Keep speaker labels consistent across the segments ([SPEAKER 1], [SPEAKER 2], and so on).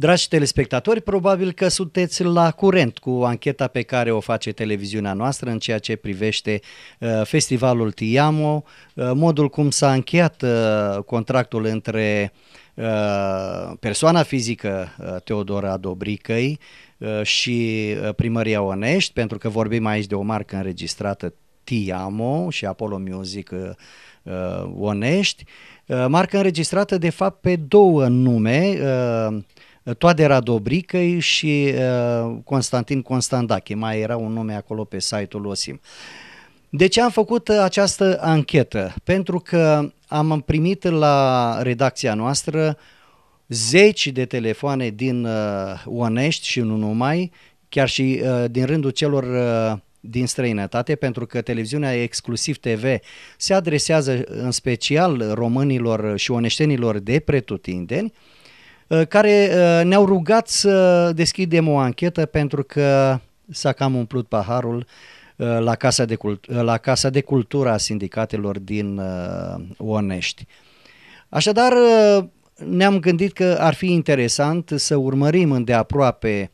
[SPEAKER 1] Dragi telespectatori, probabil că sunteți la curent cu ancheta pe care o face televiziunea noastră în ceea ce privește uh, festivalul Tiamo, uh, modul cum s-a încheiat uh, contractul între persoana fizică Teodora Dobricăi și primăria Onești, pentru că vorbim aici de o marcă înregistrată Tiamo și Apollo Music Onești, marcă înregistrată de fapt pe două nume, Toadera Dobricăi și Constantin Constandache, mai era un nume acolo pe site-ul OSIM. De ce am făcut această anchetă? Pentru că am primit la redacția noastră zeci de telefoane din Onești și nu numai, chiar și din rândul celor din străinătate, pentru că televiziunea Exclusiv TV se adresează în special românilor și oneștenilor de pretutindeni, uh, Uh, care uh, ne-au rugat să deschidem o anchetă pentru că s-a cam umplut paharul uh, la Casa de, Cult- la Casa de Cultură a sindicatelor din Onești. Așadar, ne-am gândit că ar fi interesant să urmărim îndeaproape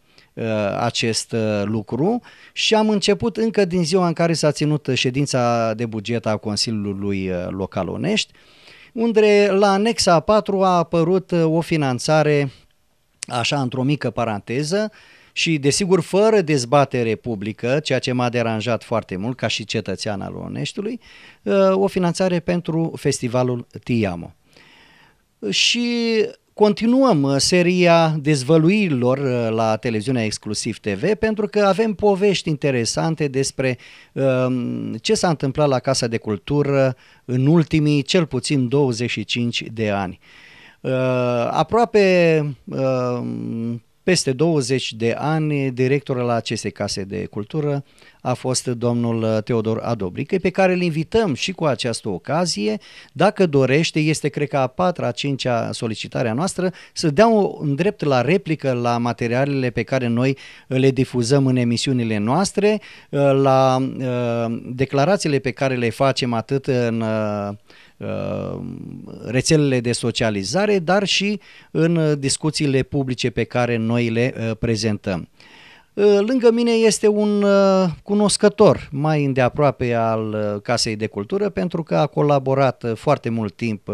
[SPEAKER 1] acest lucru și am început încă din ziua în care s-a ținut ședința de buget a Consiliului Local Onești unde la anexa 4 a apărut uh, o finanțare, așa într-o mică paranteză, și desigur fără dezbatere publică, ceea ce m-a deranjat foarte mult ca și cetățean al Oneștiului, uh, o finanțare pentru festivalul Tiamo. Și Continuăm uh, seria dezvăluirilor uh, la televiziunea Exclusiv TV pentru că avem povești interesante despre um, ce s-a întâmplat la Casa de Cultură în ultimii cel puțin 25 de ani. Uh, aproape uh, peste 20 de ani directorul la acestei case de cultură a fost domnul uh, Teodor Adobrică, pe care îl invităm și cu această ocazie, dacă dorește, este cred că a patra, a cincea solicitarea noastră, să dea un drept la replică la materialele pe care noi uh, le difuzăm în emisiunile noastre, uh, la declarațiile pe care le facem atât în rețelele de socializare, dar și în discuțiile publice pe care noi le prezentăm. Ă, lângă mine este un ă, cunoscător mai îndeaproape al ă, Casei de Cultură pentru că a colaborat foarte mult timp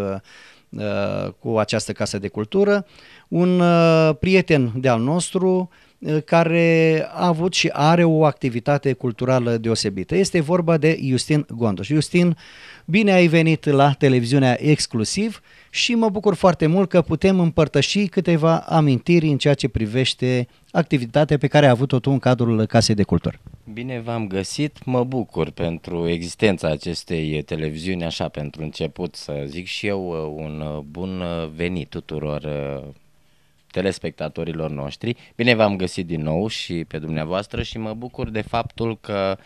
[SPEAKER 1] cu această casă de cultură, un prieten de-al nostru, care a avut și are o activitate culturală deosebită. Este vorba de Justin Gondoș. Justin, bine ai venit la televiziunea exclusiv și mă bucur foarte mult că putem împărtăși câteva amintiri în ceea ce privește activitatea pe care a avut-o tu în cadrul Casei de Cultură. Bine
[SPEAKER 2] v-am găsit, mă bucur pentru existența acestei televiziuni, așa pentru început să zic și eu un bun venit tuturor telespectatorilor noștri. Bine v-am găsit din nou și pe dumneavoastră și mă bucur de faptul că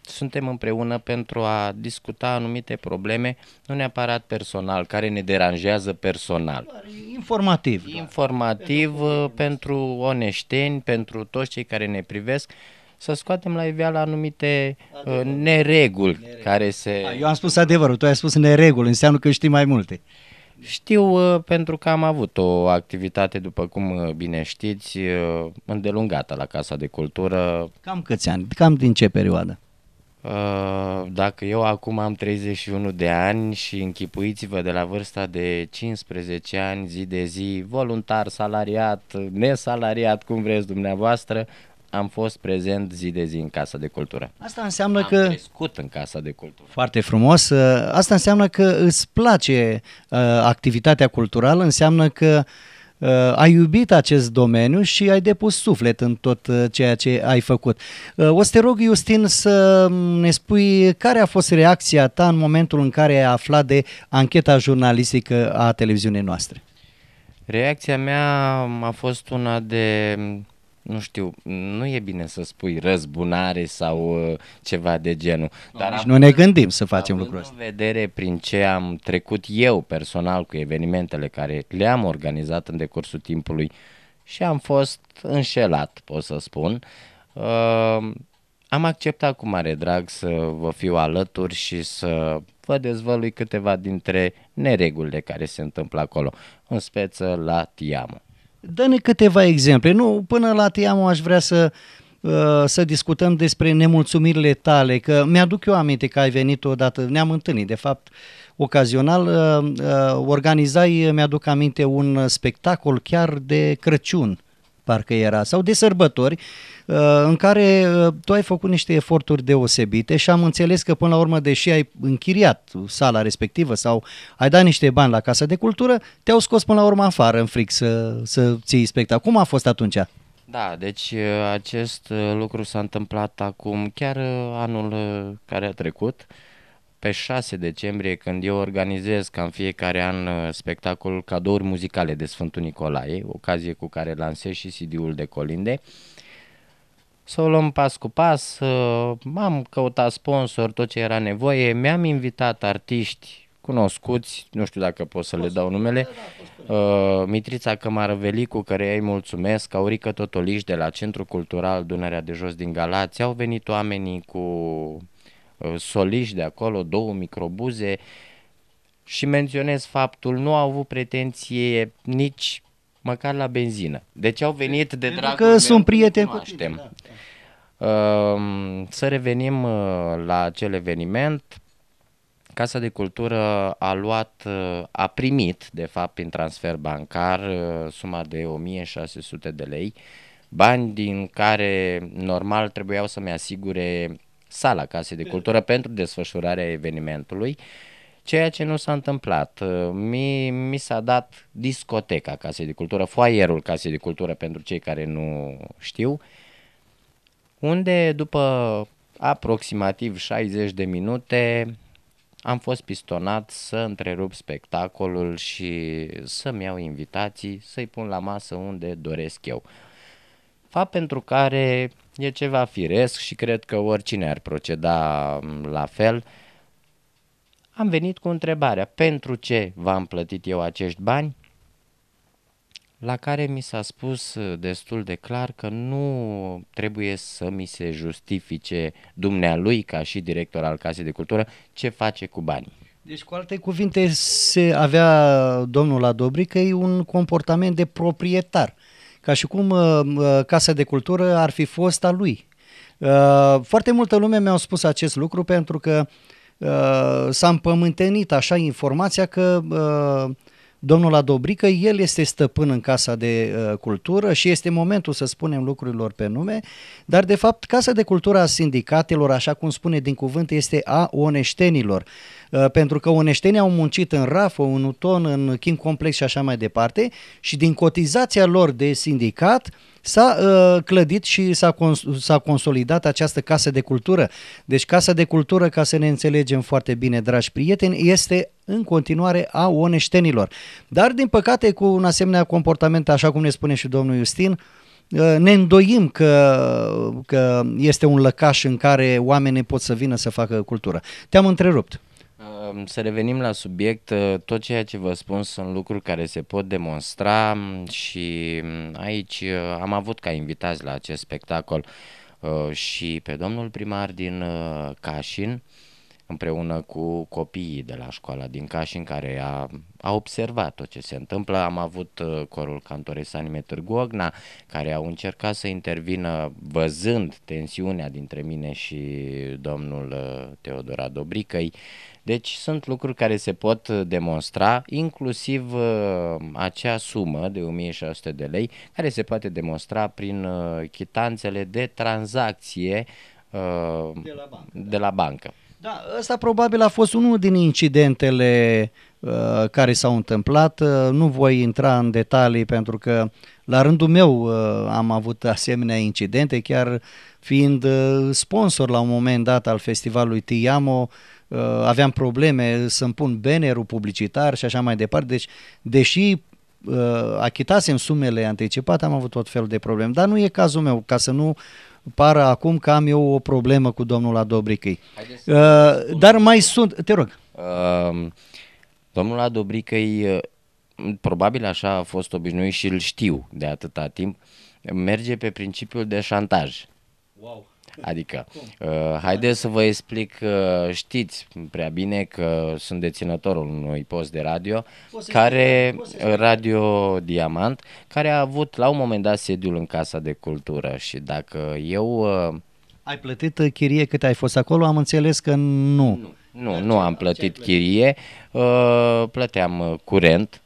[SPEAKER 2] suntem împreună pentru a discuta anumite probleme, nu neapărat personal, care ne deranjează personal.
[SPEAKER 1] Informativ. Da. Informativ
[SPEAKER 2] pentru, uh, pentru oneșteni, pentru toți cei care ne privesc, să scoatem la
[SPEAKER 1] iveală anumite
[SPEAKER 2] uh, adevărul. nereguli, nereguli care se... Da,
[SPEAKER 1] eu am spus adevărul, tu ai spus nereguli, înseamnă că știi mai multe.
[SPEAKER 2] Știu uh, pentru că am avut o activitate, după cum uh, bine știți, uh, îndelungată la Casa de Cultură.
[SPEAKER 1] Cam câți ani? Cam din ce perioadă?
[SPEAKER 2] Dacă eu acum am 31 de ani și închipuiți-vă de la vârsta de 15 ani, zi de zi, voluntar, salariat, nesalariat, cum vreți dumneavoastră, am fost prezent zi de zi în
[SPEAKER 1] Casa de Cultură. Asta înseamnă am că... crescut
[SPEAKER 2] în Casa de Cultură.
[SPEAKER 1] Foarte frumos. Uh, asta înseamnă că îți place uh, activitatea culturală, înseamnă că uh, ai iubit acest domeniu și ai depus suflet în tot ceea ce ai făcut. o să te rog, Iustin, să ne spui care a fost reacția ta în momentul în care ai aflat de ancheta jurnalistică a televiziunii noastre.
[SPEAKER 2] Reacția mea a fost una de nu știu, nu e bine să spui răzbunare sau uh, ceva de genul. No, dar nici nu ne
[SPEAKER 1] gândim să facem lucrul ăsta.
[SPEAKER 2] în vedere prin ce am trecut eu personal cu evenimentele care le-am organizat în decursul timpului și am fost înșelat, pot să spun, uh, am acceptat cu mare drag să vă fiu alături și să vă dezvălui câteva dintre neregulile care se întâmplă acolo, în speță la Tiamo.
[SPEAKER 1] Dă-ne câteva exemple. Nu, până la Tiamu aș vrea să uh, să discutăm despre nemulțumirile tale, că mi-aduc eu aminte că ai venit odată, ne-am întâlnit, de fapt, ocazional, uh, uh, organizai, mi-aduc aminte, un spectacol chiar de Crăciun parcă era, sau de sărbători, uh, în care uh, tu ai făcut niște eforturi deosebite și am înțeles că până la urmă, deși ai închiriat sala respectivă sau ai dat niște bani la Casa de Cultură, te-au scos până la urmă afară în fric să, să ții spectacol. Cum a fost atunci?
[SPEAKER 2] Da, deci uh, acest lucru s-a întâmplat acum chiar anul care a trecut. Uh, pe 6 decembrie, când eu organizez ca în fiecare an uh, spectacol Cadouri muzicale de Sfântul Nicolae, ocazie cu care lansez și CD-ul de colinde, să o luăm pas cu pas, uh, am căutat sponsor, tot ce era nevoie, mi-am invitat artiști cunoscuți, nu știu dacă pot să le dau numele, uh, Mitrița Cămară-Velicu, care îi mulțumesc, Aurică Totoliș de la Centrul Cultural Dunărea de Jos din Galați, au venit oamenii cu Uh, soliși de acolo, două microbuze și menționez faptul, nu au avut pretenție nici măcar la benzină. Deci au
[SPEAKER 1] venit de dragul că meu, sunt prieteni cu tine, da.
[SPEAKER 2] da. Um, să revenim uh, la acel eveniment. Casa de Cultură a luat, uh, a primit, de fapt, prin transfer bancar, suma de 1600 de lei, bani din care normal trebuiau să-mi asigure sala Casei de Cultură pentru desfășurarea evenimentului, ceea ce nu s-a întâmplat. Mi, mi s-a dat discoteca Casei de Cultură, foaierul Casei de Cultură pentru cei care nu știu, unde după aproximativ 60 de minute am fost pistonat să întrerup spectacolul și să-mi iau invitații, să-i pun la masă unde doresc eu. Fapt pentru care e ceva firesc și cred că oricine ar proceda la fel. Am venit cu întrebarea, pentru ce v-am plătit eu acești bani? La care mi s-a spus uh, destul de clar că nu trebuie să mi se justifice dumnealui ca și director al Casei de Cultură ce face cu banii.
[SPEAKER 1] Deci, cu alte cuvinte, se avea domnul Adobri că e un comportament de proprietar ca și cum uh, uh, Casa de Cultură ar fi fost a lui. Uh, foarte multă lume mi-au spus acest lucru pentru că s-a împământenit așa informația că domnul Adobrică, el este stăpân în Casa de Cultură și este momentul să spunem lucrurilor pe nume, dar de fapt Casa de Cultură a sindicatelor, așa cum spune din cuvânt, este a oneștenilor. Uh, pentru că oneștenii au muncit în Rafă, în Uton, în King Complex și așa mai departe și din cotizația lor de sindicat s-a uh, clădit și s-a, cons- s-a consolidat această casă de cultură. Deci casa de cultură, ca să ne înțelegem foarte bine, dragi prieteni, este în continuare a oneștenilor. Dar, din păcate, cu un asemenea comportament, așa cum ne spune și domnul Justin, uh, ne îndoim că, că este un lăcaș în care oamenii pot să vină să facă cultură. Te-am întrerupt.
[SPEAKER 2] Să revenim la subiect, uh, tot ceea ce vă spun sunt lucruri care se pot demonstra și aici uh, am avut ca invitați la acest spectacol uh, și pe domnul primar din Cașin, împreună cu copiii de la școala din în care a, a observat tot ce se întâmplă. Am avut uh, corul Cantores Anime Târgu Ogna care au încercat să intervină văzând tensiunea dintre mine și domnul uh, Teodora Dobricăi. Deci sunt lucruri care se pot uh, demonstra, inclusiv acea sumă de 1600 de lei care se poate demonstra prin chitanțele de tranzacție de la bancă. De la da. bancă.
[SPEAKER 1] Da, ăsta probabil a fost unul din incidentele uh, care s-au întâmplat. Uh, nu voi intra în detalii pentru că la rândul meu uh, am avut asemenea incidente, chiar fiind uh, sponsor la un moment dat al festivalului Tiamo, uh, aveam probleme să-mi pun bannerul publicitar și așa mai departe. Deci, deși uh, achitasem sumele anticipate, am avut tot felul de probleme. Dar nu e cazul meu, ca să nu pară acum că am eu o problemă cu domnul Adobricăi. Uh, dar mai sunt, te rog.
[SPEAKER 2] Uh, domnul Adobricăi, uh, probabil așa a fost obișnuit și îl știu de atâta timp, merge pe principiul de șantaj. Wow. Adică, uh, haideți să vă explic, uh, știți prea bine că sunt deținătorul unui post de radio, care, Radio Diamant, care a avut la un moment dat sediul în Casa de Cultură și dacă eu... Uh,
[SPEAKER 1] ai plătit chirie cât ai fost acolo? Am înțeles că nu. Nu,
[SPEAKER 2] nu, nu am plătit chirie, uh, plăteam uh, curent.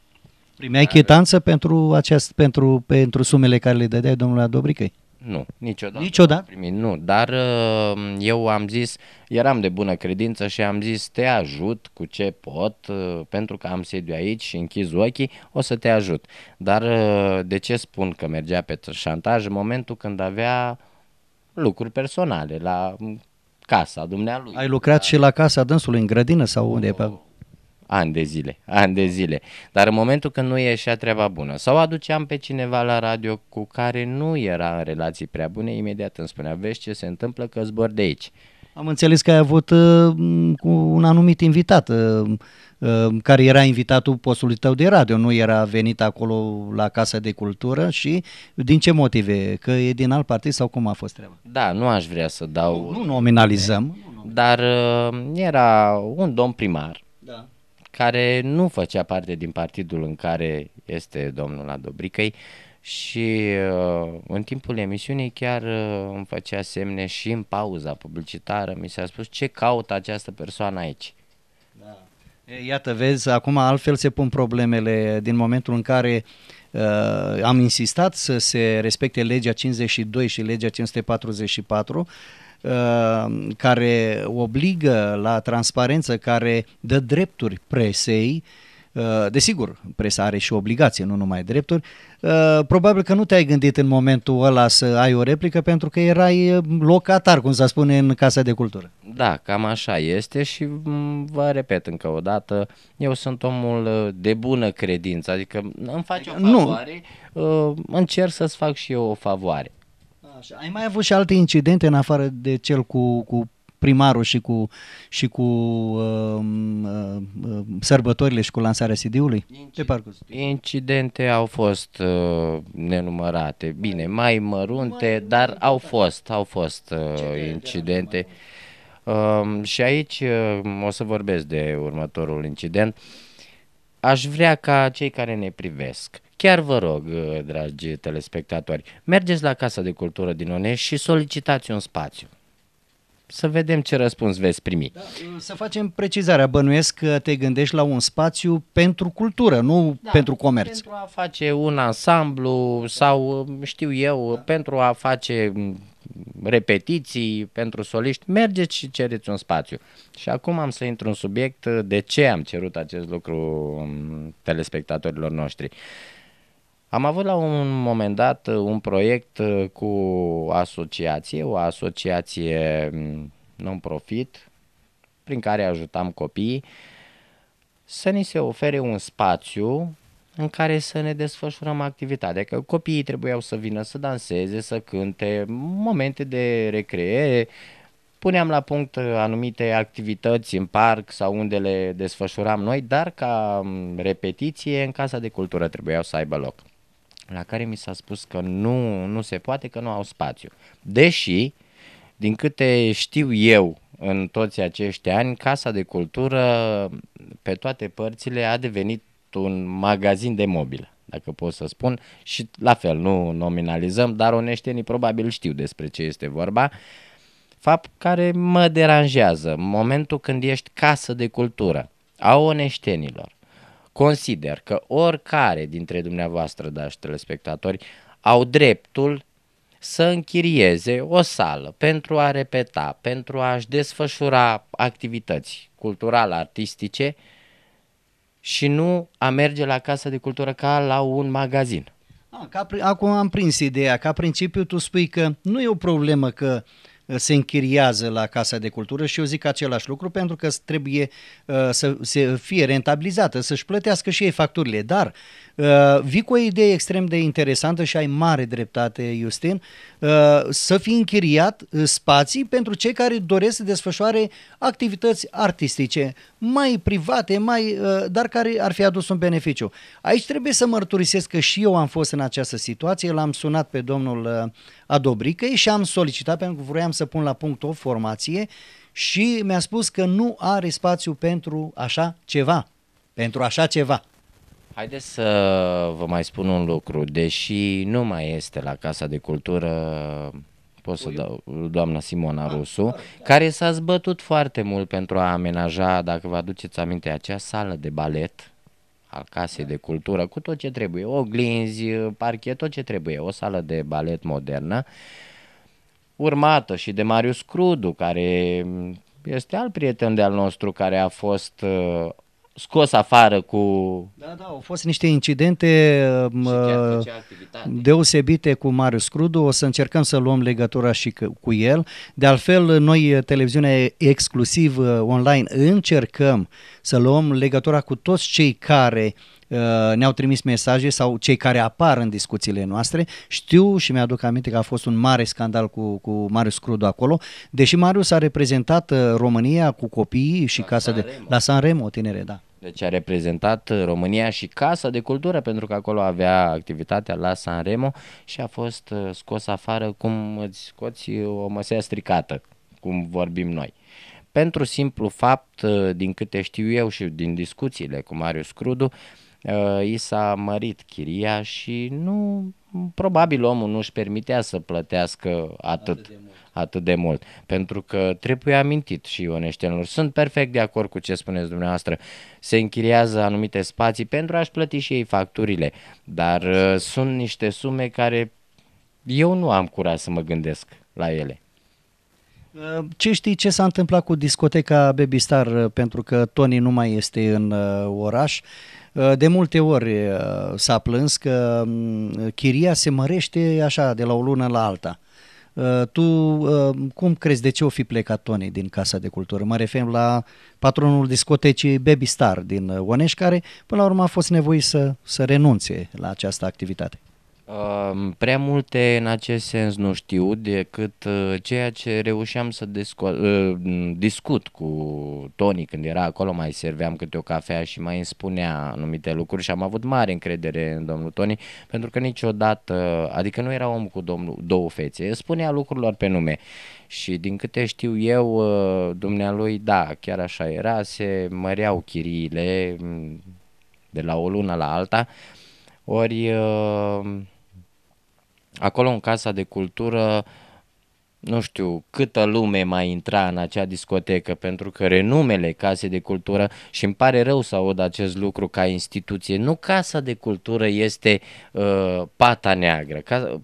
[SPEAKER 1] Primeai chitanță pentru, acest, pentru, pentru sumele care le dădeai domnului Dobricăi?
[SPEAKER 2] Nu, niciodată. Niciodată? Primit, nu, dar uh, eu am zis, eram de bună credință și am zis te ajut cu ce pot, uh, pentru că am sediu aici și închiz ochii, o să te ajut. Dar uh, de ce spun că mergea pe șantaj în momentul când avea lucruri personale la mm, casa
[SPEAKER 1] dumnealui. Ai lucrat la... Da. și la casa dânsului, în grădină sau unde? Pe
[SPEAKER 2] ani de zile, ani de zile. Dar în momentul când nu ieșea treaba bună sau aduceam pe cineva la radio cu care nu era în relații prea bune, imediat îmi spunea, vezi ce se întâmplă că zbor de
[SPEAKER 1] aici. Am înțeles că ai avut uh, un anumit invitat uh, uh, care era invitatul postului tău de radio, nu era venit acolo la Casa de Cultură și din ce motive? Că e din alt partid sau cum a fost treaba?
[SPEAKER 2] Da, nu aș vrea să dau... Nu,
[SPEAKER 1] nu nominalizăm.
[SPEAKER 2] Dar uh, era un domn primar care nu făcea parte din partidul în care este domnul Adobricăi și uh, în timpul emisiunii chiar uh, îmi făcea semne și în pauza publicitară mi s-a spus ce caută această persoană aici.
[SPEAKER 1] Da. Iată, vezi, acum altfel se pun problemele din momentul în care uh, am insistat să se respecte legea 52 și legea 544 Uh, care obligă la transparență, care dă drepturi presei, uh, Desigur, presa are și obligație, nu numai drepturi. Uh, probabil că nu te-ai gândit în momentul ăla să ai o replică pentru că erai locatar, cum se spune, în Casa de Cultură.
[SPEAKER 2] Da, cam așa este și vă repet încă o dată, eu sunt omul de bună credință, adică îmi faci o favoare, nu. încerc să-ți fac și eu o favoare.
[SPEAKER 1] Așa. Ai mai avut și alte incidente în afară de cel cu, cu primarul și cu, și cu uh, uh, uh sărbătorile și cu lansarea CD-ului? Incid- pe parcurs.
[SPEAKER 2] Incidente au fost uh, nenumărate. Bine, mai mărunte, mai dar mărunte, da. au fost, au fost uh, incidente. Uh, și aici uh, o să vorbesc de următorul incident. Aș vrea ca cei care ne privesc Chiar vă rog, dragi telespectatori, mergeți la Casa de Cultură din Onești și solicitați un spațiu
[SPEAKER 1] să vedem ce răspuns veți primi. Da, să facem precizarea, bănuiesc că te gândești la un spațiu pentru cultură, nu da, pentru comerț. Pentru a face un ansamblu
[SPEAKER 2] sau, știu eu, da. pentru a face repetiții pentru soliști, mergeți și cereți un spațiu. Și acum am să intru în subiect de ce am cerut acest lucru telespectatorilor noștri. Uh, am avut la un moment dat uh, un proiect uh, cu asociație, o asociație mm, non-profit, prin care ajutam copiii să ni se ofere un spațiu în care să ne desfășurăm activitatea. Că adică copiii trebuiau să vină să danseze, să cânte, momente de recreere, puneam la punct uh, anumite activități în parc sau unde le desfășuram noi, dar ca mm, repetiție în Casa de Cultură trebuiau să aibă loc la care mi s-a spus că nu, nu se poate, că nu au spațiu. Deși, din câte știu eu în toți acești ani, Casa de Cultură pe toate părțile a devenit un magazin de mobilă dacă pot să spun, și la fel, nu nominalizăm, dar oneștenii probabil știu despre ce este vorba. Fapt care mă deranjează, momentul când ești casă de cultură a oneștenilor, consider că oricare dintre dumneavoastră, dragi telespectatori, au dreptul să închirieze o sală pentru a repeta, pentru a-și desfășura activități cultural-artistice și nu a merge la Casa de Cultură ca la un magazin.
[SPEAKER 1] acum am prins ideea. Ca principiu tu spui că nu e o problemă că uh, se închiriază la Casa de Cultură și eu zic același lucru pentru că trebuie uh, să, fie rentabilizată, să-și plătească și ei facturile. Dar uh, vii cu o idee extrem de interesantă și ai mare dreptate, Justin, Uh, să fie închiriat uh, spații pentru cei care doresc să desfășoare activități artistice, mai private, mai, uh, dar care ar fi adus un beneficiu. Aici trebuie să mărturisesc că și eu am fost în această situație, l-am sunat pe domnul Adobricăi și am solicitat pentru că vroiam să pun la punct o formație și mi-a spus că nu are spațiu pentru așa ceva. Pentru așa ceva.
[SPEAKER 2] Haideți să vă mai spun un lucru. Deși nu mai este la Casa de Cultură pot să dau, doamna Simona ah. Rusu, care s-a zbătut foarte mult pentru a amenaja, dacă vă aduceți aminte, acea sală de balet al casei de cultură, cu tot ce trebuie, oglinzi, parchet, tot ce trebuie, o sală de balet modernă, urmată și de Marius Crudu, care este alt prieten de-al nostru, care a fost uh, scos afară cu... Da,
[SPEAKER 1] da, au fost niște incidente uh, deosebite cu Marius Crudu, o să încercăm să luăm legătura și cu el. De altfel, noi, uh, televiziunea exclusiv uh, online, încercăm să luăm legătura cu toți cei care ne-au trimis mesaje sau cei care apar în discuțiile noastre. Știu și mi-aduc aminte că a fost un mare scandal cu, cu Marius Crudu acolo, deși Marius a reprezentat România cu copiii și la casa San de... Remo. La San Remo, tinere, da. Deci a
[SPEAKER 2] reprezentat uh, România și Casa de Cultură, pentru că acolo avea activitatea la San Remo și a fost uh, scos afară cum îți scoți uh, o măsea stricată, cum vorbim noi. Pentru simplu fapt, din câte știu eu și din discuțiile cu Marius Crudu, i s-a mărit chiria și nu probabil omul nu-și permitea să plătească atât, atât, de, mult. atât de mult. Pentru că trebuie amintit și oneștenilor. Sunt perfect de acord cu ce spuneți dumneavoastră. Se închiriază anumite spații pentru a-și plăti și ei facturile, dar uh, sunt niște sume care eu nu am curaj să mă gândesc la ele.
[SPEAKER 1] Uh, ce știi ce s-a întâmplat cu discoteca Baby Star uh, pentru că Tony nu mai este în uh, oraș? Uh, de multe ori uh, s-a plâns că um, chiria se mărește așa de la o lună la alta. Uh, tu cum crezi de ce o fi plecat Tony din Casa de Cultură? Mă refer la patronul discotecii Baby Star din Onești, care până la urmă a fost nevoit să, să renunțe la această activitate. Uh,
[SPEAKER 2] prea multe în acest sens nu știu decât uh, ceea ce reușeam să uh, discut cu Tony când era acolo, mai serveam câte o cafea și mai îmi spunea anumite lucruri și am avut mare încredere în domnul Tony pentru că niciodată, adică nu era om cu domnul, două fețe, spunea lucrurilor pe nume și din câte știu eu, uh, dumnealui, da, chiar așa era, se măreau chiriile mm, de la o lună la alta, ori uh, acolo în Casa de Cultură nu știu câtă lume mai intra în acea discotecă, pentru că renumele Casei de Cultură, și îmi pare rău să aud acest lucru ca instituție, nu Casa de Cultură este uh, pata neagră. casa,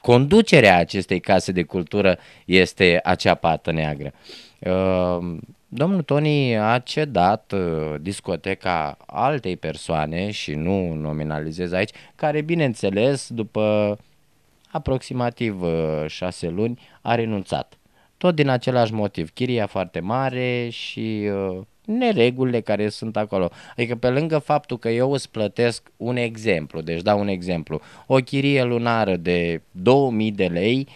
[SPEAKER 2] conducerea acestei case de cultură este acea pată neagră. Uh, domnul Toni a cedat uh, discoteca altei persoane și nu nominalizez aici, care bineînțeles după uh, aproximativ uh, șase luni, a renunțat. Tot din același motiv, chiria foarte mare și uh, neregulile care sunt acolo. Adică pe lângă faptul că eu îți plătesc un exemplu, deci dau un exemplu, o chirie lunară de 2000 de lei,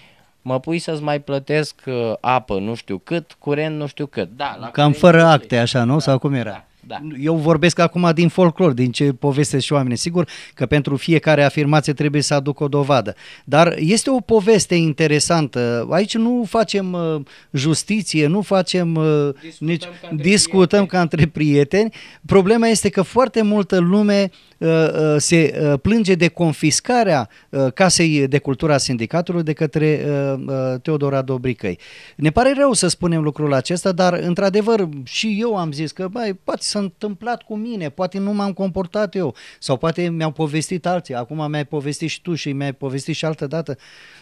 [SPEAKER 2] mă pui să-ți mai plătesc uh, apă nu știu cât, curent nu știu cât. Da, la Cam fără
[SPEAKER 1] acte, așa, nu? Da, Sau cum era? Da. Da. Eu vorbesc acum din folclor, din ce povestesc și oamenii. Sigur că pentru fiecare afirmație trebuie să aduc o dovadă. Dar este o poveste interesantă. Aici nu facem uh, justiție, nu facem... Uh, discutăm, nici, ca, între discutăm prieteni. ca între prieteni. Problema este că foarte multă lume uh, se plânge de confiscarea casei de cultură a sindicatului de către Teodora Dobricăi. Ne pare rău să spunem lucrul acesta, dar într-adevăr și eu am zis că bai poate să s-a întâmplat cu mine, poate nu m-am comportat eu sau poate mi-au povestit alții, acum mi-ai povestit și tu și mi-ai povestit și altă dată.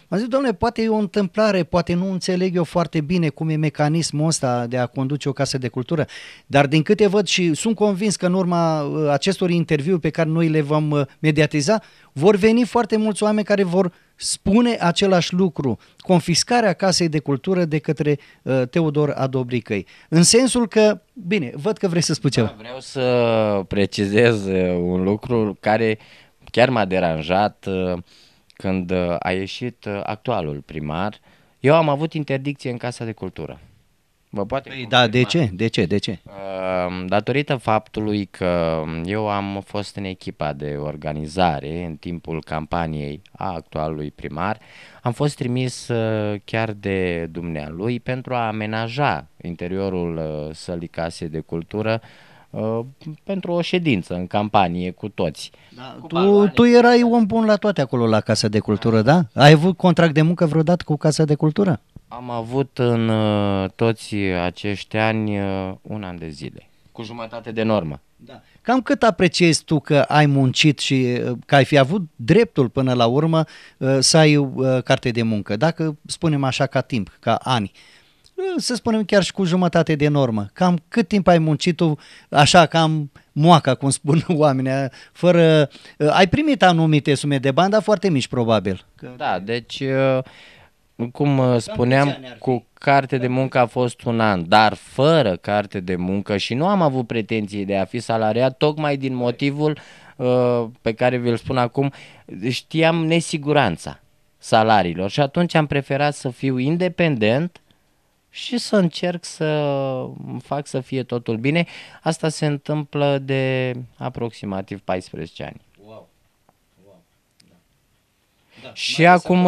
[SPEAKER 1] Am zis, domnule, poate e o întâmplare, poate nu înțeleg eu foarte bine cum e mecanismul ăsta de a conduce o casă de cultură, dar din câte văd și sunt convins că în urma uh, acestor interviuri pe care noi le vom uh, mediatiza, vor veni foarte mulți oameni care vor spune același lucru, confiscarea casei de cultură de către uh, Teodor Adobricăi. În sensul că, bine, văd că vrei să spui ceva. Da,
[SPEAKER 2] vreau să precizez uh, un lucru care chiar m-a deranjat. Uh, când uh, a ieșit uh, actualul primar, eu am avut interdicție în Casa de Cultură. Vă
[SPEAKER 1] poate păi, da, de ce? De ce? De ce?
[SPEAKER 2] Uh, datorită faptului că eu am fost în echipa de organizare în timpul campaniei a actualului primar, am fost trimis chiar de dumnealui pentru a amenaja interiorul sălii casei de cultură Uh, pentru o ședință în campanie cu toți.
[SPEAKER 1] Da, tu, cu tu erai un bun la toate acolo la Casa de Cultură, da? da? Ai avut contract de muncă vreodată cu Casa de Cultură?
[SPEAKER 2] Am avut în uh, toți acești ani uh, un an de zile, cu jumătate de normă. Da.
[SPEAKER 1] Cam cât apreciezi tu că ai muncit și că ai fi avut dreptul până la urmă să ai carte de muncă, dacă spunem așa ca timp, ca ani? Uh, să spunem chiar și cu jumătate de normă. Cam cât timp ai muncit tu, așa cam moaca, cum spun oamenii, fără... Ai primit anumite sume de bani, dar foarte mici, probabil. Da, deci, cum spuneam, cu carte de muncă
[SPEAKER 2] a fost un an, dar fără carte de muncă și nu am avut pretenții de a fi salariat, tocmai din motivul pe care vi-l spun acum, știam nesiguranța salariilor și atunci am preferat să fiu independent și să încerc să fac să fie totul bine. Asta se întâmplă de aproximativ 14 ani. Wow. wow. Da. Da. Și m-a acum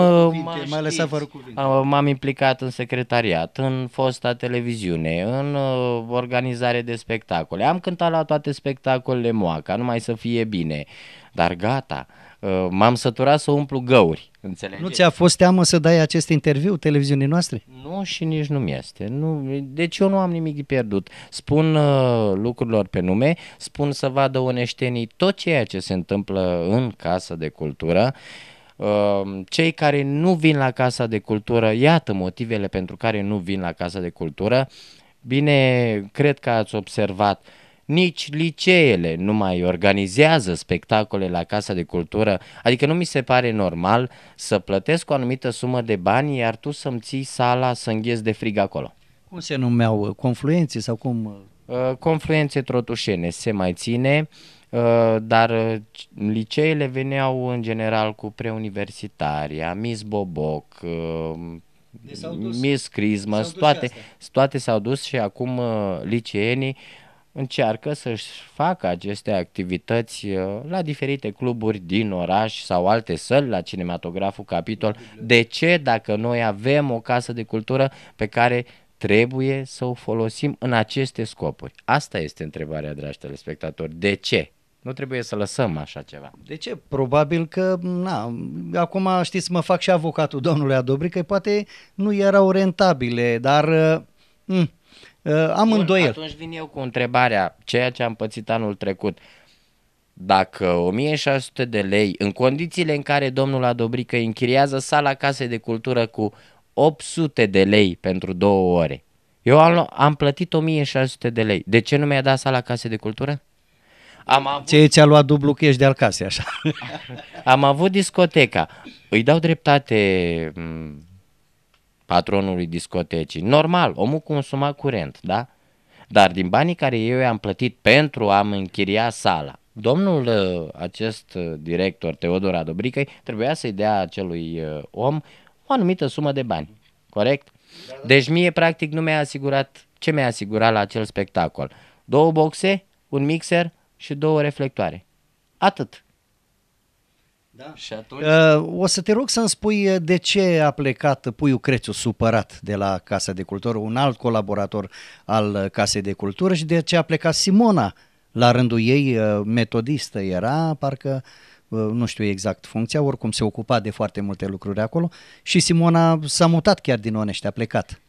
[SPEAKER 2] m-a lăsat fără cuvinte. m-am implicat în secretariat, în fosta televiziune, în uh, organizare de spectacole. Am cântat la toate spectacolele Moaca, numai să fie bine. Dar gata, uh, Uh, m-am săturat să umplu găuri. Înțelegeți? Nu ți-a
[SPEAKER 1] fost teamă să dai acest interviu televiziunii noastre? Nu și nici nu mi-este.
[SPEAKER 2] Nu, deci eu nu am nimic pierdut. Spun uh, lucrurilor pe nume, spun să vadă oneștenii tot ceea ce se întâmplă în Casa de Cultură. Uh, cei care nu vin la Casa de Cultură, iată motivele pentru care nu vin la Casa de Cultură. Bine, cred că ați observat uh, nici liceele nu mai organizează spectacole la Casa de Cultură, adică nu mi se pare normal să plătesc o anumită sumă de bani, iar tu să-mi ții sala să înghezi de frig acolo.
[SPEAKER 1] Cum se numeau? Uh, confluențe sau cum? Uh?
[SPEAKER 2] Uh, confluențe trotușene se mai ține, dar liceele veneau în general cu preuniversitaria, Miss Boboc, deci Miss Christmas, toate, toate s-au dus și acum liceenii încearcă să-și facă aceste activități uh, la diferite cluburi din oraș sau alte săli la Cinematograful Capitol. De ce dacă noi avem o casă de cultură pe care trebuie să o folosim în aceste scopuri? Asta este întrebarea, dragi telespectatori. De ce? Nu trebuie să lăsăm așa ceva.
[SPEAKER 1] De ce? Probabil că, na, acum știți, mă fac și avocatul domnului Adobri, că poate nu erau rentabile, dar... Mh, uh, mm, Uh, am Bun, îndoiel. Atunci
[SPEAKER 2] vin eu cu întrebarea, ceea ce am pățit anul trecut. Dacă 1600 de lei, în condițiile în care domnul Adobrică închiriază sala casei de cultură cu 800 de lei pentru două ore, eu am, am plătit 1600 de lei. De ce nu mi-a dat sala casei de cultură? Am avut... Ce ți-a luat dublu că ești de al casei, așa. am avut discoteca. Îi dau dreptate patronului discotecii. Normal, omul consuma curent, da? Dar din banii care eu i-am plătit pentru a-mi închiria sala, domnul uh, acest uh, director, Teodor Adobricăi, trebuia să-i dea acelui uh, om o anumită sumă de bani. Corect? Deci mie, practic, nu mi-a asigurat ce mi-a asigurat la acel spectacol. Două boxe, un mixer și
[SPEAKER 1] două reflectoare. Atât.
[SPEAKER 2] Da. Și atunci...
[SPEAKER 1] Uh, o să te rog să-mi spui uh, de ce a plecat Puiu Crețu supărat de la Casa de Cultură, un alt colaborator al uh, Casei de Cultură și de ce a plecat Simona la rândul ei, uh, metodistă era, parcă nu știu exact funcția, oricum se ocupa de foarte multe lucruri acolo și Simona s-a mutat chiar din Onești, a plecat.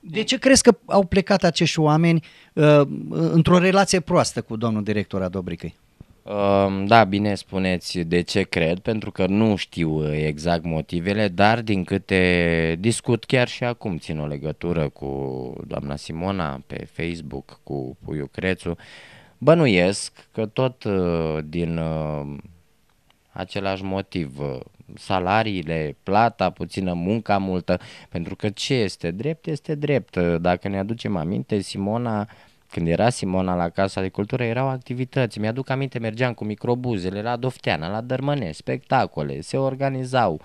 [SPEAKER 1] De ce crezi că au plecat acești oameni uh, într-o relație proastă cu domnul director a Dobricăi?
[SPEAKER 2] Ehm, da, bine spuneți de ce cred, pentru că nu știu uh, exact motivele, dar din câte discut chiar și acum, țin o legătură cu doamna Simona pe Facebook, cu Puiu Crețu, bănuiesc că tot uh, din uh, același motiv, salariile, plata, puțină munca multă, pentru că ce este drept, este drept. Dacă ne aducem aminte, Simona când era Simona la Casa de Cultură, erau activități. Mi-aduc aminte, mergeam cu microbuzele la Dofteana, la Dărmăne, spectacole, se organizau.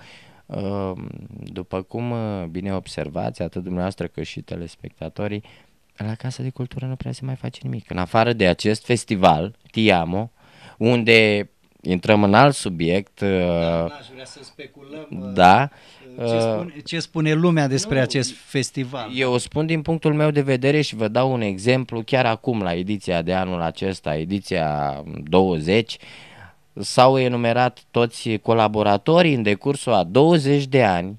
[SPEAKER 2] Ehm, după cum eh, bine observați, atât dumneavoastră cât și telespectatorii, la Casa de Cultură nu prea se mai face nimic. În afară de acest festival, Tiamo, unde intrăm în alt subiect. Da, uh, să speculăm. Da, eh,
[SPEAKER 1] ce uh, spune, ce spune lumea despre nu, acest festival? Eu o spun din
[SPEAKER 2] punctul meu de vedere și vă dau un exemplu chiar acum la ediția de anul acesta, ediția 20, s-au enumerat toți colaboratorii în decursul a 20 de ani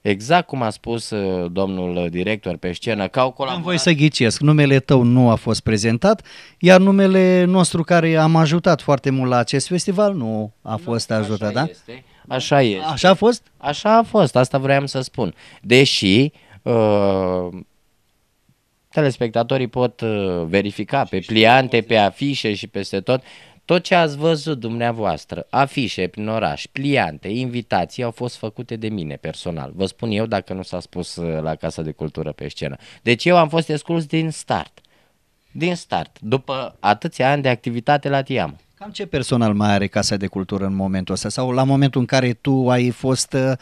[SPEAKER 2] Exact cum a spus uh, domnul director pe
[SPEAKER 1] scenă, că au colaborat... Am voi să ghicesc, numele tău nu a fost prezentat, iar numele nostru care am ajutat foarte mult la acest festival nu a fost nu, ajutat, da? Este. Așa e.
[SPEAKER 2] Așa a fost? Așa a fost, asta vreau să spun. Deși uh, telespectatorii pot uh, verifica pe pliante, pe afișe și peste tot tot ce ați văzut dumneavoastră, afișe prin oraș, pliante, invitații au fost făcute de mine personal. Vă spun eu dacă nu s-a spus uh, la Casa de Cultură pe scenă. Deci eu am fost exclus din start. Din start, după atâția ani de activitate
[SPEAKER 1] la Tiam. Cam ce personal mai are Casa de Cultură în momentul ăsta? Sau la momentul în care tu ai fost uh,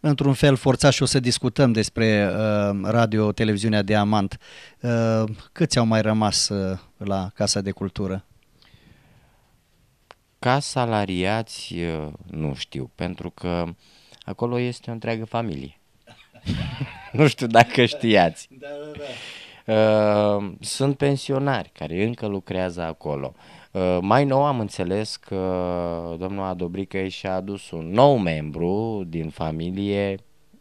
[SPEAKER 1] într-un fel forțat și o să discutăm despre uh, radio, televiziunea Diamant, uh, câți au mai rămas uh, la Casa de Cultură?
[SPEAKER 2] Ca salariați, uh, nu știu, pentru că acolo este o întreagă familie. nu știu dacă știați. Da, da, da. Uh, sunt pensionari care încă lucrează acolo. Uh, Uh, mai nou am înțeles că domnul Adobrică și-a adus un nou membru din familie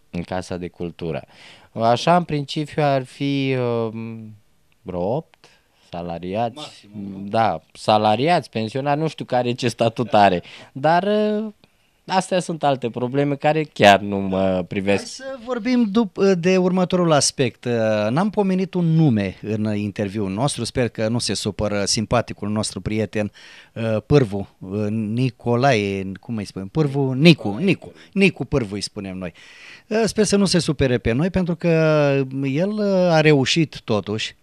[SPEAKER 2] în Casa de Cultură. Așa, în principiu, ar fi uh, vreo 8 salariați, Maximum, da, salariați, pensionari, nu știu care ce statut are, dar uh, astea sunt alte probleme care chiar nu mă privesc. Hai să
[SPEAKER 1] vorbim dup- de următorul aspect. N-am pomenit un nume în interviul nostru, sper că nu se supără simpaticul nostru prieten uh, Pârvu, uh, Nicolae, cum îi spunem? Pârvu, Nicu, Nicu, Nicu Pârvu îi spunem noi. Uh, sper să nu se supere pe noi pentru că el a reușit totuși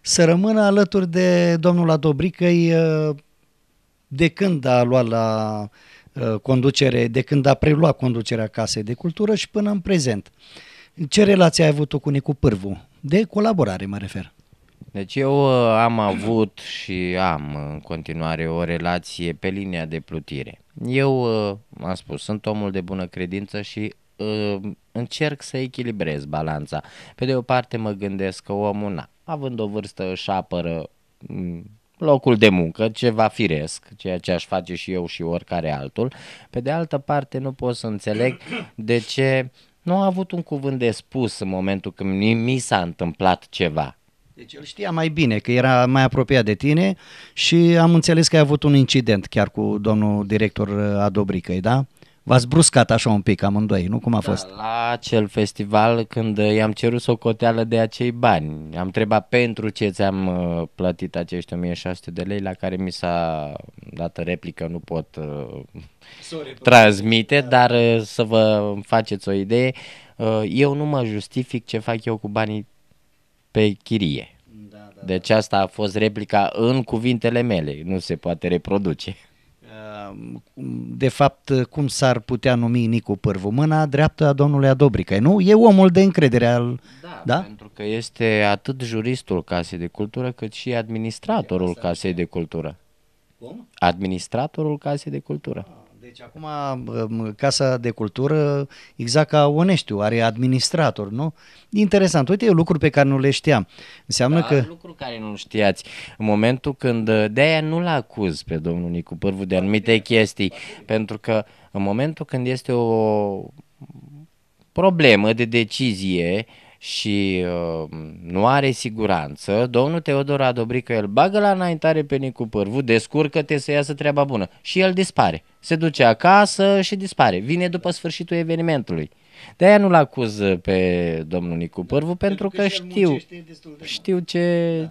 [SPEAKER 1] să rămână alături de domnul Adobricăi de când a luat la Uh, conducere de când a preluat conducerea Casei de Cultură și până în prezent. Ce relație ai avut-o cu Nicu Pârvu? De colaborare mă refer.
[SPEAKER 2] Deci eu uh, am avut și am în continuare o relație pe linia de plutire. Eu, uh, am spus, sunt omul de bună credință și încerc să echilibrez balanța. Pe de o parte mă gândesc că omul, na, având o vârstă, își apără locul de muncă, ceva firesc, ceea ce aș face și eu și oricare altul. Pe de altă parte, nu pot să înțeleg de ce nu a avut un cuvânt de spus în momentul când mi s-a întâmplat ceva.
[SPEAKER 1] Deci el știa mai bine, că era mai apropiat de tine și am înțeles că ai avut un incident chiar cu domnul director uh, Adobricăi, da? V-ați bruscat așa un pic amândoi, nu? Cum a da, fost?
[SPEAKER 2] La acel festival, când i-am cerut o coteală de acei bani, am întrebat pentru ce ți-am uh, plătit acești 1600 de lei, la care mi s-a dat replică, nu pot uh, Sorry, transmite, da. dar uh, să vă faceți o idee, eu nu mă justific ce fac eu cu banii pe chirie. Da, da, deci da. asta a fost replica în cuvintele mele, nu se
[SPEAKER 1] poate reproduce. Ehm, de fapt, cum s-ar putea numi Nicu Pârvu? Mâna dreaptă a domnului Adobrică, nu? E omul de încredere al... Da, da? pentru că este
[SPEAKER 2] atât juristul Casei de Cultură, cât și administratorul Casei de Cultură.
[SPEAKER 1] Cum? Administratorul Casei de Cultură. Deci acum um, Casa de Cultură, exact ca Oneștiu, are administrator, nu? Interesant. Uite, lucruri pe care nu le știam. Înseamnă da, că...
[SPEAKER 2] lucruri care nu
[SPEAKER 1] știați. În momentul când... Uh, de-aia nu-l acuz
[SPEAKER 2] pe domnul Nicu Pârvu de anumite Partide. chestii, Partide. pentru că în momentul când este o problemă de decizie, uh, și uh, nu are siguranță, domnul Teodor Adobrică el bagă la înaintare pe Nicu Pârvu, descurcă-te să iasă treaba bună și el dispare. Se duce acasă și dispare. Vine după sfârșitul evenimentului. De-aia nu-l acuz pe domnul Nicu Pârvu, pentru, pentru că, că știu,
[SPEAKER 1] știu ce, da.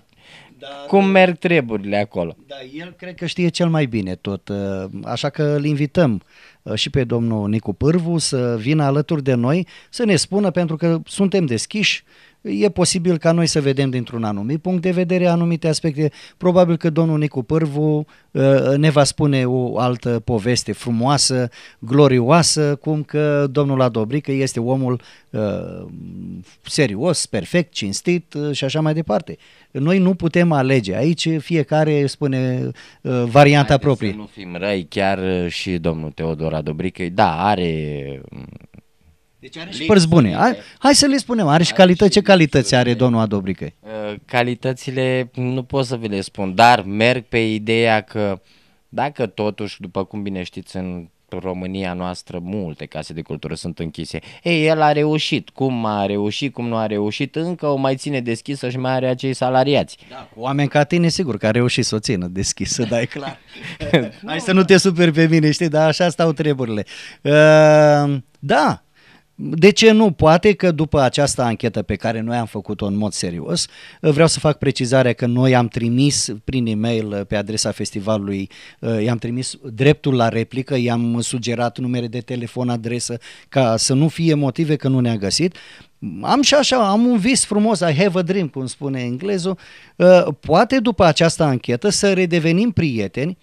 [SPEAKER 1] Dar, cum uh, merg treburile acolo. Da, el cred că știe cel mai bine tot, uh, așa că îl invităm uh, și pe domnul Nicu Pârvu să vină alături de noi să ne spună, pentru că suntem deschiși, e posibil ca noi să vedem dintr-un anumit punct de vedere anumite aspecte. Probabil că domnul Nicu Pârvu uh, ne va spune o altă poveste frumoasă, glorioasă, cum că domnul Adobrică este omul uh, serios, perfect, cinstit uh, și așa mai departe. Noi nu putem alege. Aici fiecare spune varianta Haideți proprie. Să nu
[SPEAKER 2] fim răi chiar și domnul Teodor Adobrică. Da, are mm,
[SPEAKER 1] deci are și părți bune. Hai, hai să le spunem, are și calități. Și ce calități are domnul Adobrică?
[SPEAKER 2] Uh, calitățile nu pot să vi le spun, dar merg pe ideea că dacă totuși, după cum bine știți, în România noastră multe case de cultură sunt închise. Ei, el a reușit. Cum a reușit, cum nu a reușit, încă o mai ține
[SPEAKER 1] deschisă și mai are acei salariați. Da, cu oameni ca tine, sigur că a reușit să o țină deschisă, da, e clar. Hai să nu te superi pe mine, știi, dar așa stau treburile. Uh, da, de ce nu? Poate că după această anchetă pe care noi am făcut-o în mod serios, vreau să fac precizarea că noi am trimis prin e-mail uh, pe adresa festivalului, uh, i-am trimis dreptul la replică, i-am sugerat numere de telefon, adresă, ca să nu fie motive că nu ne-a găsit. Am și așa, am un vis frumos, I have a dream, cum spune englezul. Uh, poate după această anchetă să redevenim prieteni,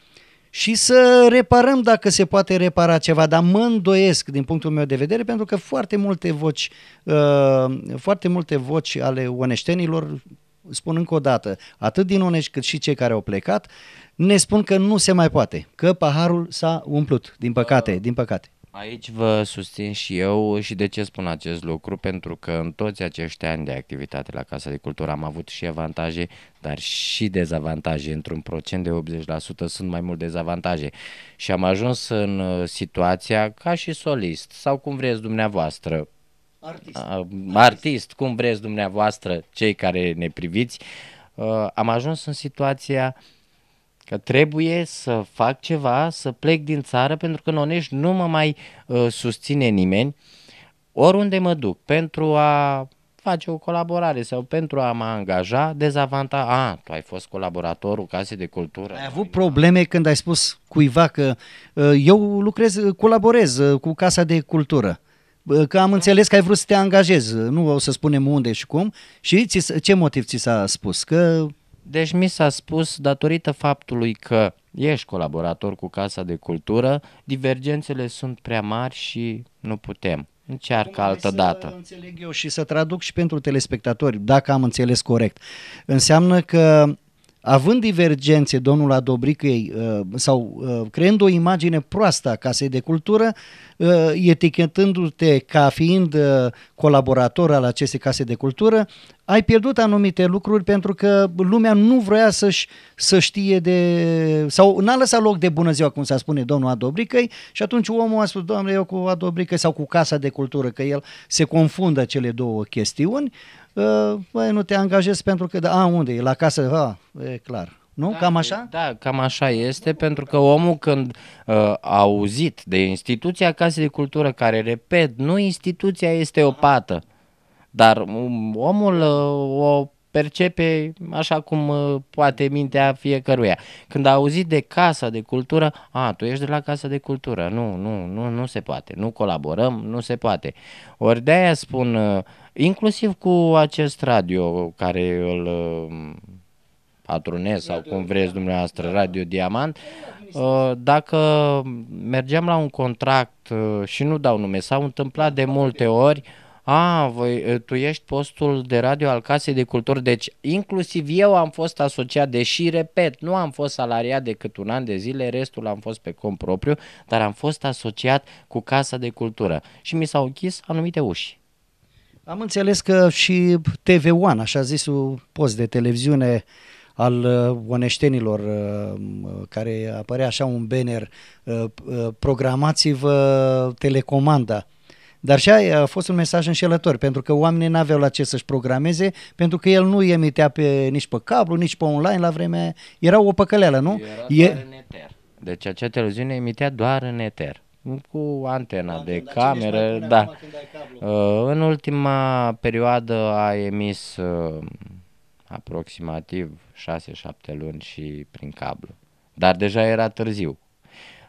[SPEAKER 1] și să reparăm dacă se poate repara ceva, dar mă îndoiesc din punctul meu de vedere pentru că foarte multe voci, uh, foarte multe voci ale oneștenilor spun încă o dată, atât din Onești cât și cei care au plecat, ne spun că nu se mai poate, că paharul s-a umplut, din păcate, din păcate.
[SPEAKER 2] Aici vă susțin și eu și de ce spun acest lucru, pentru că în toți acești ani de activitate la Casa de Cultură am avut și avantaje, dar și dezavantaje. Într-un procent de 80% sunt mai mult dezavantaje. Și am ajuns în uh, situația ca și solist sau cum vreți dumneavoastră, artist, artist cum vreți dumneavoastră, cei care ne priviți, uh, am ajuns în situația că trebuie să fac ceva, să plec din țară pentru că în Onești nu mă mai uh, susține nimeni oriunde mă duc pentru a face o colaborare sau pentru a mă angaja, dezavanta, A, tu ai fost colaboratorul Casei de Cultură. Ai avut
[SPEAKER 1] probleme când ai spus cuiva că ă, eu lucrez, colaborez ă, cu Casa de Cultură. Că am înțeles că ai vrut să te angajezi, nu o să spunem unde și cum. Și ce motiv ți s-a spus? Că
[SPEAKER 2] deci mi s-a spus, datorită faptului că ești colaborator cu Casa de Cultură, divergențele sunt prea mari și nu putem. Încearcă Bun, altă dată. Să înțeleg
[SPEAKER 1] eu și să traduc și pentru telespectatori, dacă am înțeles corect. Înseamnă că având divergențe, domnul Adobricăi, uh, sau uh, creând o imagine proastă a Casei de Cultură, uh, etichetându-te ca fiind colaborator al acestei case de cultură, ai pierdut anumite lucruri pentru că lumea nu vrea să-și, să știe de... sau n-a lăsat loc de bună ziua, cum s-a spune domnul Adobricăi și atunci omul a spus, doamne, eu cu Adobricăi sau cu Casa de Cultură, că el se confundă cele două chestiuni, ă, băi, nu te angajezi pentru că, da, a, unde e, la casă, a, e clar,
[SPEAKER 2] nu? Da, cam așa? Da, cam așa este, pentru că omul când uh, a auzit de instituția Casei de Cultură, care, repet, nu instituția este o pată, dar um, omul uh, o percepe așa cum uh, poate mintea fiecăruia. Când a auzit de casa de cultură, a, tu ești de la casa de cultură, nu, nu, nu, nu se poate, nu colaborăm, nu se poate. Ori de aia spun, uh, inclusiv cu acest radio care îl um, patronez sau radio cum vreți dumneavoastră, da. Radio Diamant, dacă mergeam la un contract și nu dau nume, s-au întâmplat de multe ori, a, voi, tu ești postul de radio al Casei de Culturi, deci inclusiv eu am fost asociat, deși, repet, nu am fost salariat decât un an de zile, restul am fost pe cont propriu, dar am fost asociat cu Casa de Cultură și mi s-au închis anumite uși.
[SPEAKER 1] Am înțeles că și TV One, așa un post de televiziune al uh, oneștenilor uh, care apărea așa un banner, uh, programați-vă telecomanda. Dar și aia a fost un mesaj înșelător, pentru că oamenii n-aveau la ce să-și programeze, pentru că el nu emitea pe, nici pe cablu, nici pe online la vremea aia. Era o păcăleală, nu? Era e... în eter.
[SPEAKER 2] Deci acea televiziune emitea doar în eter cu antena Am, da, de cameră, da. Uh, în ultima perioadă a emis uh, aproximativ 6-7 luni și prin cablu. Dar deja
[SPEAKER 1] era târziu.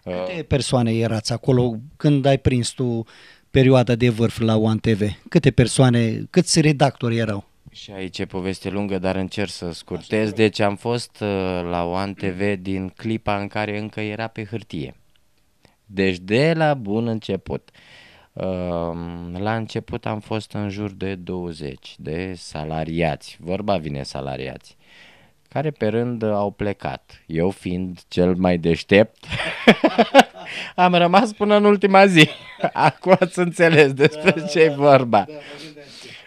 [SPEAKER 1] Câte uh, persoane erați acolo când ai prins tu perioada de vârf la One TV? Câte persoane, câți redactori erau?
[SPEAKER 2] Și aici e poveste lungă, dar încerc să scurtez. Deci am fost uh, la One TV din clipa în care încă era pe hârtie. Deci de la bun început. Um, la început am fost în jur de 20 de salariați, vorba vine salariați, care pe rând au plecat. Eu fiind cel mai deștept, Am rămas până în ultima zi. Acum ați înțeles despre da, ce e da, vorba.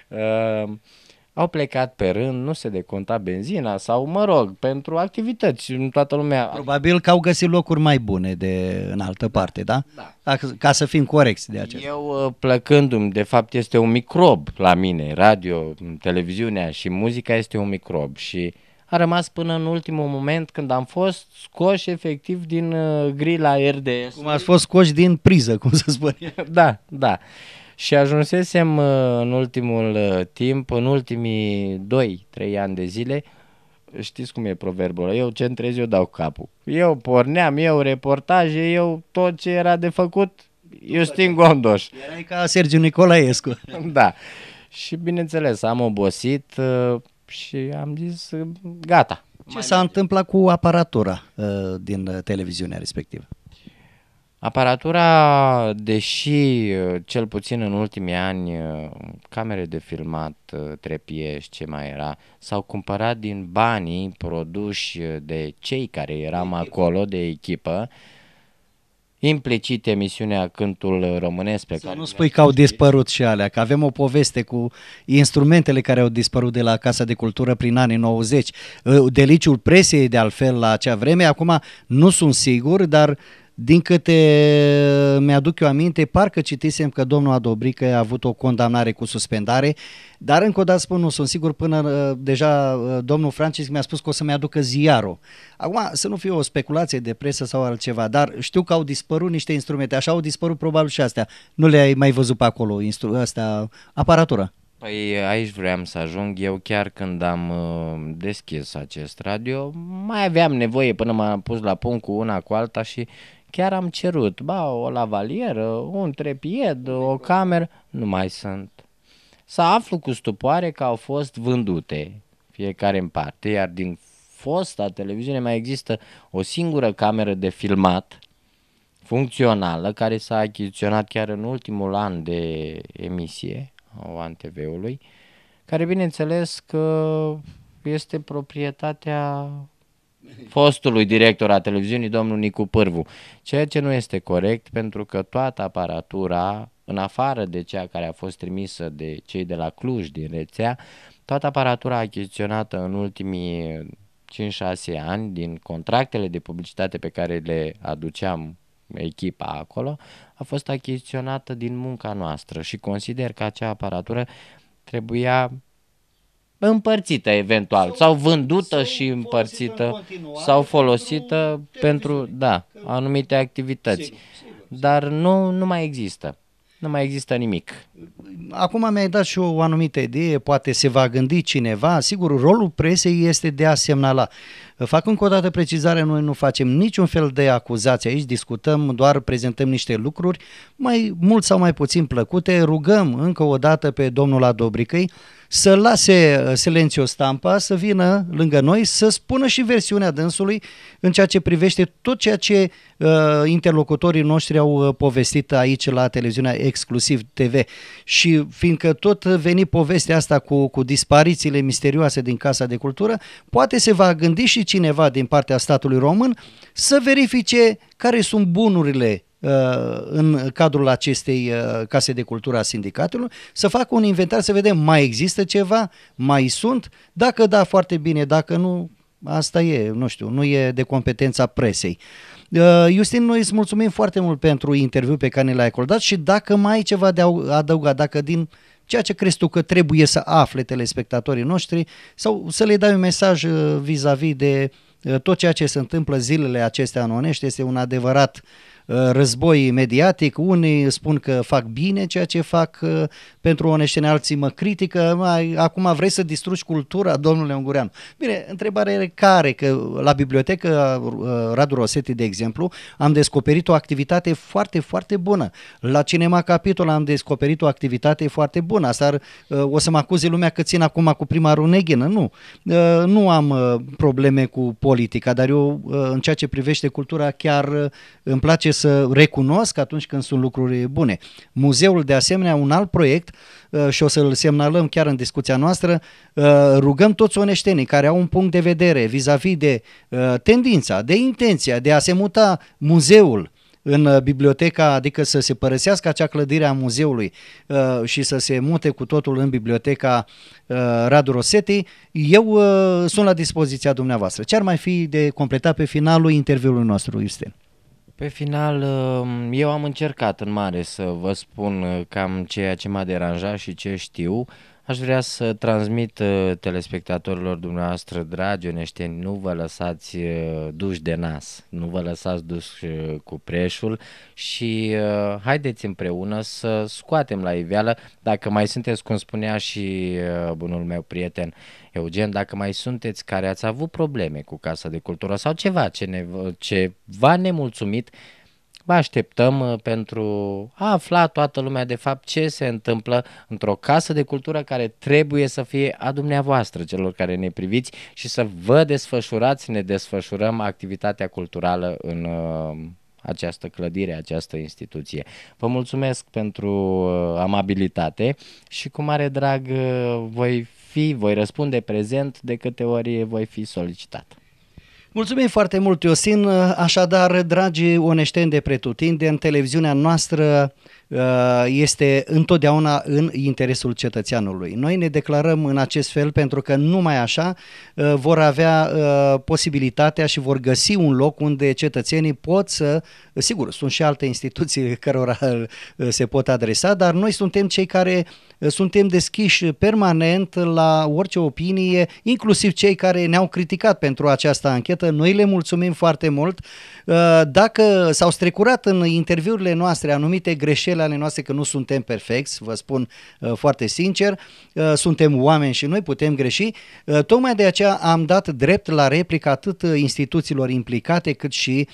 [SPEAKER 2] Da, uh, au plecat pe rând,
[SPEAKER 1] nu se deconta benzina sau, mă rog, pentru activități în toată lumea. Probabil că au găsit locuri mai bune de în altă parte, da? da. Ca, ca să fim corecți de aceea. Eu ă,
[SPEAKER 2] plăcându-mi, de fapt este un microb la mine, radio, televiziunea și muzica este un microb și uh, a rămas până în ultimul moment când am fost scoși efectiv din uh, grila RDS. Cum ați fost scoși din priză, cum se spune. da, da. Și ajunsesem uh, în ultimul uh, timp, în ultimii 2-3 ani de zile, știți cum e proverbul eu ce întrezi eu dau capul. Eu porneam, eu reportaje, eu tot ce era de făcut, Justin Gondoș. Erai ca
[SPEAKER 1] Sergiu Nicolaescu. da. Și bineînțeles, am obosit, uh, și am zis gata. Ce s-a întâmplat cu aparatura uh, din uh, televiziunea respectivă?
[SPEAKER 2] Aparatura, deși uh, cel puțin în ultimii ani uh, camere de filmat, trepie și ce mai era, s-au cumpărat din banii produși de cei care eram acolo, de echipă, implicit emisiunea Cântul Românesc pe Să care... nu spui
[SPEAKER 1] că au dispărut și alea, că avem o poveste cu instrumentele care au dispărut de la Casa de Cultură prin anii 90. Ă, deliciul presiei de altfel la acea vreme, acum nu sunt sigur, dar uh, din câte mi-aduc eu aminte, parcă citisem că domnul Adobrică a avut o condamnare cu suspendare, dar încă o dată spun, nu sunt sigur până uh, deja uh, domnul Francis mi-a spus că o să-mi aducă ziarul. Acum, să nu fie o speculație de presă sau altceva, dar știu că au dispărut niște instrumente, așa au dispărut probabil și astea. Nu le-ai mai văzut pe acolo, instru- astea, aparatura.
[SPEAKER 2] Păi aici vreau să ajung. Eu chiar când am uh, deschis acest radio, mai aveam
[SPEAKER 1] nevoie până m-am
[SPEAKER 2] pus la punct cu una cu alta și Chiar am cerut, ba, o lavalieră, un trepied, o cameră, nu mai sunt. Să aflu cu stupoare că au fost vândute fiecare în parte, iar din fosta televiziune mai există o singură cameră de filmat funcțională care s-a achiziționat chiar în ultimul an de emisie o ANTV-ului, care bineînțeles că este proprietatea fostului director a televiziunii, domnul Nicu Pârvu. Ceea ce nu este corect pentru că toată aparatura, în afară de cea care a fost trimisă de cei de la Cluj din rețea, toată aparatura achiziționată în ultimii 5-6 ani din contractele de publicitate pe care le aduceam echipa acolo, a fost achiziționată din munca noastră și consider că acea aparatură trebuia împărțită eventual sau vândută sau și împărțită sau folosită pentru, pentru
[SPEAKER 1] da, anumite activități. Sigur, sigur. Dar nu, nu mai există. Nu mai există nimic. Acum mi-ai dat și o anumită idee, poate se va gândi cineva. Sigur, rolul presei este de a semnala. Fac încă o dată precizare, noi nu facem niciun fel de acuzație aici, discutăm, doar prezentăm niște lucruri mai mult sau mai puțin plăcute. Rugăm încă o dată pe domnul Adobricăi să lase uh, silențiu Stampa să vină lângă noi să spună și versiunea dânsului în ceea ce privește tot ceea ce uh, interlocutorii noștri au uh, povestit aici la televiziunea Exclusiv TV. Și fiindcă tot veni povestea asta cu, cu disparițiile misterioase din Casa de Cultură, poate se va gândi și cineva din partea statului român să verifice care sunt bunurile uh, în cadrul acestei uh, case de cultură a sindicatului să facă un inventar, să vedem mai există ceva, mai sunt, dacă da, foarte bine, dacă nu, asta e, nu știu, nu e de competența presei. Justin, uh, noi îți mulțumim foarte mult pentru interviu pe care ne l-ai acordat și dacă mai ai ceva de adăugat, dacă din ceea ce crezi tu că trebuie să afle telespectatorii noștri sau să le dai un mesaj uh, vis-a-vis de uh, tot ceea ce se întâmplă zilele acestea în Onești este un adevărat uh, Uh, război mediatic, unii spun că fac bine ceea ce fac uh, pentru oneștene, alții mă critică, Mai acum vrei să distrugi cultura, domnule Ungureanu. Bine, întrebarea e care, că la bibliotecă uh, Radu Rosetti, de exemplu, am descoperit o activitate foarte, foarte bună. La Cinema Capitol am descoperit o activitate foarte bună. Asta ar, o să mă acuze lumea că țin acum cu primarul Neghină, nu. Nu am probleme cu politica, dar eu în ceea ce privește cultura chiar îmi place să recunosc atunci când sunt lucruri bune. Muzeul, de asemenea, un alt proiect uh, și o să-l semnalăm chiar în discuția noastră, uh, rugăm toți oneștenii care au un punct de vedere vis-a-vis de uh, tendința, de intenția de a se muta muzeul în biblioteca, adică să se părăsească acea clădire a muzeului și să se mute cu totul în biblioteca Radu Rosetti, eu sunt la dispoziția dumneavoastră. Ce ar mai fi de completat pe finalul interviului nostru, Iustin?
[SPEAKER 2] Pe final, um, eu am încercat în mare să vă spun uh, cam ceea ce m-a deranjat și ce știu. Aș vrea să transmit uh, telespectatorilor dumneavoastră, dragi oneșteni, nu vă lăsați uh, duși de nas, nu vă lăsați duși uh, cu preșul și haideți împreună să scoatem la iveală, dacă mai sunteți, cum spunea și bunul meu prieten Eugen, dacă mai sunteți care ați avut probleme cu Casa de Cultură sau ceva, ce ne, ceva nemulțumit, Vă așteptăm uh, pentru a afla toată lumea de fapt ce se întâmplă într-o casă de cultură care trebuie să fie a dumneavoastră celor care ne priviți și să vă desfășurați, ne desfășurăm activitatea culturală în uh, această clădire, această instituție. Vă mulțumesc pentru uh, amabilitate și cu mare drag voi fi, voi răspunde prezent de câte ori voi fi solicitat.
[SPEAKER 1] Mulțumim foarte mult, Iosin. Așadar, dragi oneșteni de în televiziunea noastră Uh, este întotdeauna în interesul cetățeanului. Noi ne declarăm în acest fel pentru că numai așa uh, vor avea uh, posibilitatea și vor găsi un loc unde cetățenii pot să, sigur, sunt și alte instituții cărora se pot adresa, dar noi suntem cei care suntem deschiși permanent la orice opinie, inclusiv cei care ne-au criticat pentru această anchetă. Noi le mulțumim foarte mult. Dacă s-au strecurat în interviurile noastre anumite greșeli, greșelile ale noastre, că nu suntem perfecți, vă spun uh, foarte sincer, uh, suntem oameni și noi putem greși. Uh, tocmai de aceea am dat drept la replică atât instituțiilor implicate cât și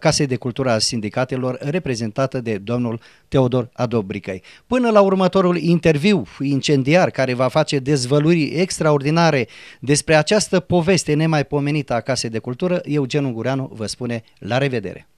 [SPEAKER 1] Casei de Cultură a Sindicatelor reprezentată de domnul Teodor Adobricăi. Până la următorul interviu incendiar care va face dezvăluiri extraordinare despre această poveste nemaipomenită a Casei de Cultură, eu, Genu Gureanu, vă spune la revedere!